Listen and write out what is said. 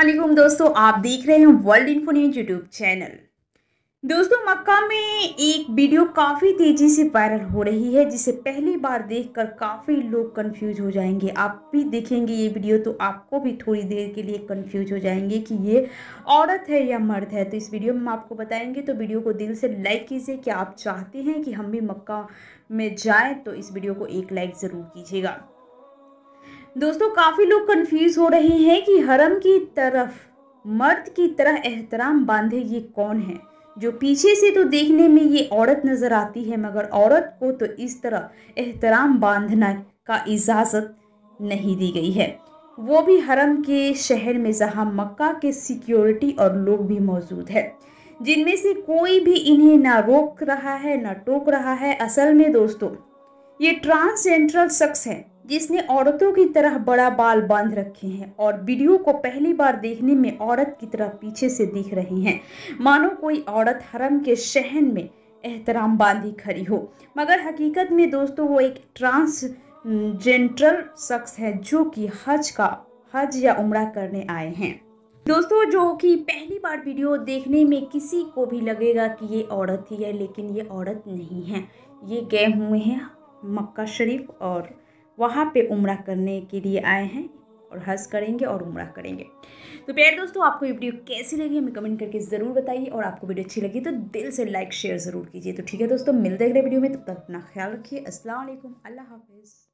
वालेकुम दोस्तों आप देख रहे हैं world info news YouTube channel दोस्तों मक्का में एक वीडियो काफ़ी तेज़ी से वायरल हो रही है जिसे पहली बार देखकर काफ़ी लोग कंफ्यूज हो जाएंगे आप भी देखेंगे ये वीडियो तो आपको भी थोड़ी देर के लिए कंफ्यूज हो जाएंगे कि ये औरत है या मर्द है तो इस वीडियो में हम आपको बताएंगे तो वीडियो को दिल से लाइक कीजिए क्या आप चाहते हैं कि हम भी मक्का में जाएँ तो इस वीडियो को एक लाइक ज़रूर कीजिएगा दोस्तों काफ़ी लोग कंफ्यूज हो रहे हैं कि हरम की तरफ मर्द की तरह एहतराम बांधे ये कौन है जो पीछे से तो देखने में ये औरत नज़र आती है मगर औरत को तो इस तरह एहतराम बांधना का इजाज़त नहीं दी गई है वो भी हरम के शहर में जहां मक्का के सिक्योरिटी और लोग भी मौजूद है जिनमें से कोई भी इन्हें ना रोक रहा है ना टोक रहा है असल में दोस्तों ये ट्रांसजेंडर शख्स है जिसने औरतों की तरह बड़ा बाल बांध रखे हैं और वीडियो को पहली बार देखने में औरत की तरह पीछे से दिख रही हैं मानो कोई औरत हरम के शहन में एहतराम बांधी खड़ी हो मगर हकीकत में दोस्तों वो एक ट्रांस जेंट्रल शख्स है जो कि हज का हज या उम्र करने आए हैं दोस्तों जो कि पहली बार वीडियो देखने में किसी को भी लगेगा कि ये औरत ही है लेकिन ये औरत नहीं है ये गए हुए हैं मक्का शरीफ और वहाँ पे उम्र करने के लिए आए हैं और हज करेंगे और उम्र करेंगे तो प्यार दोस्तों आपको ये वीडियो कैसी लगी हमें कमेंट करके ज़रूर बताइए और आपको वीडियो अच्छी लगी तो दिल से लाइक शेयर ज़रूर कीजिए तो ठीक है दोस्तों मिलते अगले वीडियो में तब तक अपना ख्याल रखिए असल अल्लाह हाफिज़